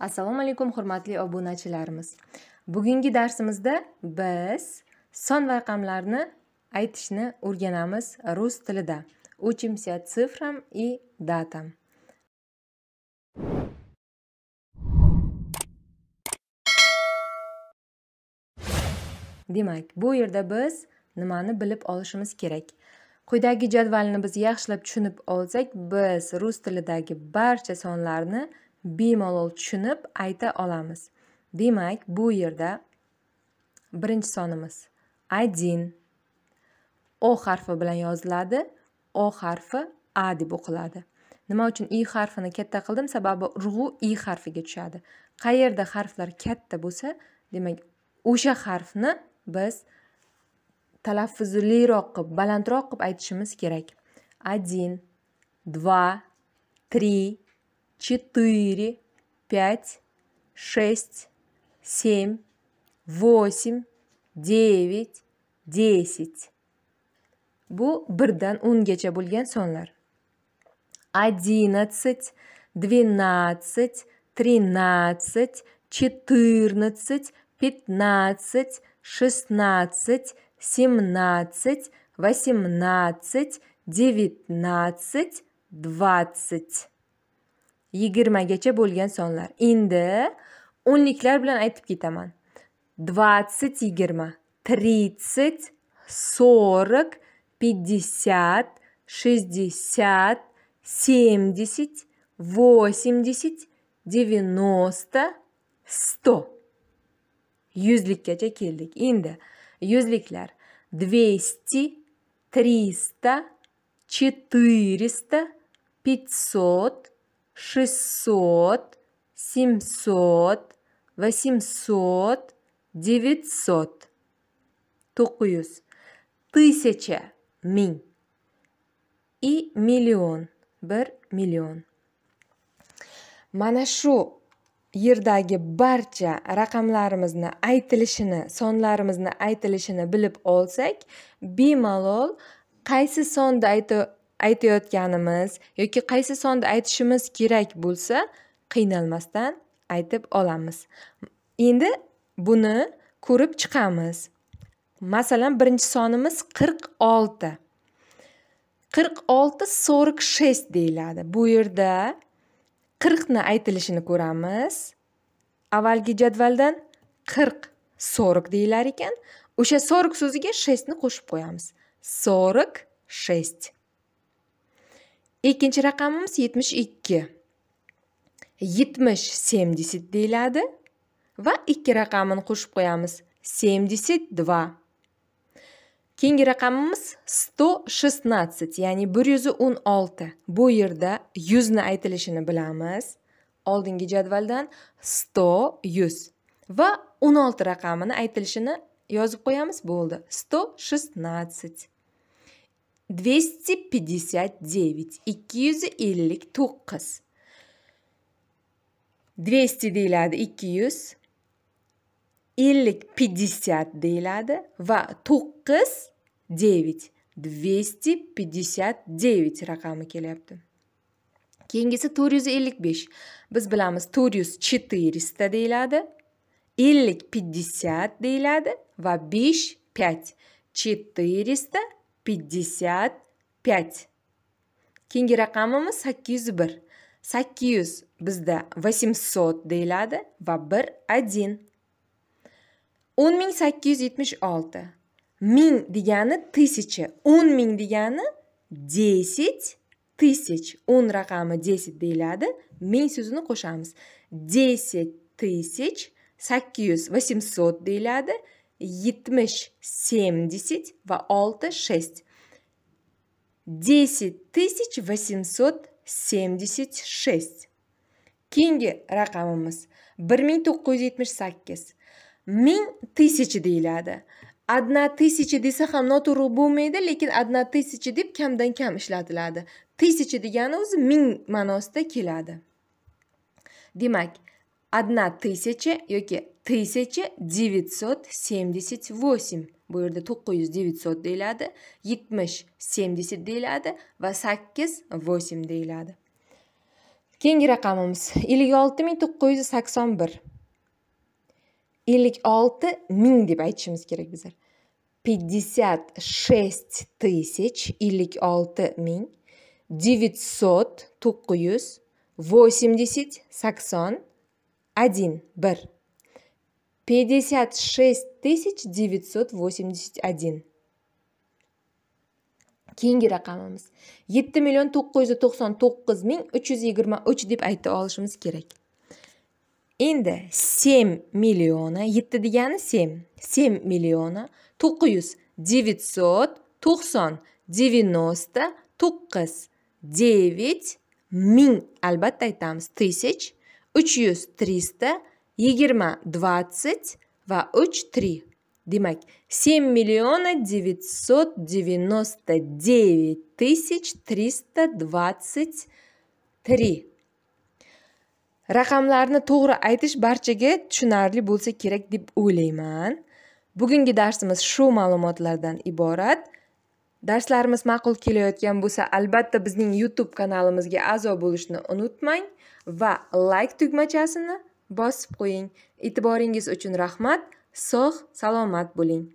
assalomu alaykum hurmatli obunachilarimiz bugungi darsimizda biz son raqamlarni aytishni o'rganamiz rus tilida учимся цифрам и датам demak bu yerda biz nimani bilib olishimiz kerak quyidagi jadvalni biz yaxshilab tushunib olsak biz rus tilidagi barcha sonlarni bemalol tushunib ayta olamiz demak bu yerda birinchi sonimiz один o harfi bilan yoziladi o harfi a deb o'qiladi nima uchun i harfini katta qildim sababi urg'u i harfiga tushadi qayerda harflar katta bo'lsa demak o'sha harfni biz talaffuzliroq qilib balandroq qilib aytishimiz kerak один два три четыре, пять, шесть, семь, восемь, девять, десять. бу birdan o'ngacha bo'lgan sonlar. Одиннадцать, двенадцать, тринадцать, четырнадцать, пятнадцать, шестнадцать, семнадцать, восемнадцать, девятнадцать, двадцать. yigirmagacha bo'lgan sonlar endi o'nliklar bilan aytib ketaman двадцать yigirma тридцать сорок пятьдесят шестьдесят семьдесят восемьдесят девяносто сто yuzlikkacha keldik endi yuzliklar двести триста четыреста пятьсот шестьсот, семьсот, восемьсот, девятьсот. Тукуюс. Тысяча. Минь. И миллион. Бер миллион. Манашу ердаги барча рақамларымызны айтылышыны, сонларымызны айтылышыны біліп олсек, бималол қайсы сонды айты aytayotganimiz yoki qaysi sonda aytishimiz kerak bo'lsa qiynalmasdan aytib olamiz endi buni ko'rib chiqamiz masalan birinchi sonimiz qirq olti qirq olti сорок шесть deyiladi bu yerda qirqni aytilishini ko'ramiz avvalgi jadvaldan qirq сорок deyilar ekan o'sha сорок so'ziga shestni qo'shib qo'yamiz сорок шесть ikkinchi raqamimiz yetmish ikki yetmish семьдесят deyiladi va ikki raqamini qo'shib qo'yamiz семьдесят два keyingi raqamimiz sto ya'ni bir yuz o'n olti bu yerda yuzni aytilishini bilamiz oldingi jadvaldan 100. yuz va o'n olti raqamini aytilishini yozib qo'yamiz bo'ldi 116. 259 259 200 deyiladi 200 50 50 deyiladi va 9 9 259 raqami kelyapti keyingisi 455 biz bilamiz 400 yuz четыреста deyiladi 50 пятьдесят deyiladi va 5 5 400 пятьдесят пять keyingi raqamimiz sakkiz yuz bir sakkiz yuz bizda восемьсот дейлады, ва бір один Он мин sakkiz yuz yetmish olti ming degani тысяча Он мин дегені десять тысяч Он raqami десять дейлады, мин сөзіні қошамыз. десять тысяч sakkiz восемьсот дейлады, yetmish 70 va olti шесть десять тысяч восемьсот семьдесят шесть keyingi raqamimiz bir ming to'qqiz yuz yetmish sakkiz ming deyiladi одна тысяча desa ham noto'g'ri bo'lmaydi lekin одна тысяча deb kamdan kam ishlatiladi тысяча degani o'zi ming ma'nosida keladi demak одна тысяча yoki тысяча девятьсот семьдесят восемь bu yerda to'qqiz yuz 70 deyiladi семьдесят deyiladi va sakkiz восемь deyiladi keyingi raqamimiz ellik olti ming to'qqiz yuz sakson bir ellik olti ming deb aytishimiz kerak пятьдесят шесть тысяч ellik olti ming devyatсот to'qqiz восемьдесят один 56 981. keyingi raqamimiz 7 миллион 999 ming 323 deb ayta olishimiz kerak endi 7 миллиона 7 degani 7 7 millioni 900 девяносто 90 9 9 ming albatta aytamiz 1000 300 300 yigirma двадцать va uch три demak семь milliona devyatсот devynosta devet тысяч триста двадцать три raqamlarni to'g'ri aytish barchaga tushunarli bo'lsa kerak deb o'ylayman bugungi darsimiz shu ma'lumotlardan iborat darslarimiz ma'qul kelayotgan bo'lsa albatta bizning youtube kanalimizga a'zo bo'lishni unutmang va like tugmachasini bosib qo'ying e'tiboringiz uchun rahmat sog' salomat bo'ling